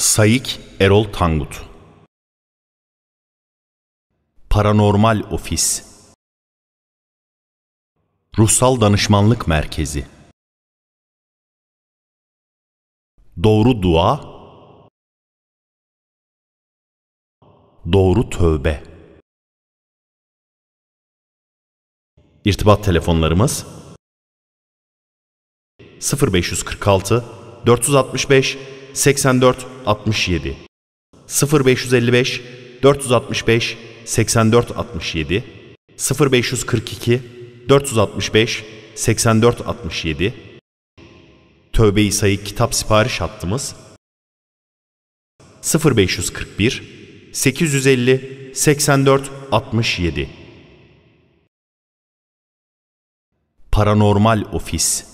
Sayık Erol Tangut Paranormal Ofis Ruhsal Danışmanlık Merkezi Doğru Dua Doğru Tövbe İrtibat telefonlarımız 0546 465 84 67 0555 465 84 67 0542 465 84 67 Tövbe-i Sayı kitap sipariş hattımız 0541 850 84 67 Paranormal Ofis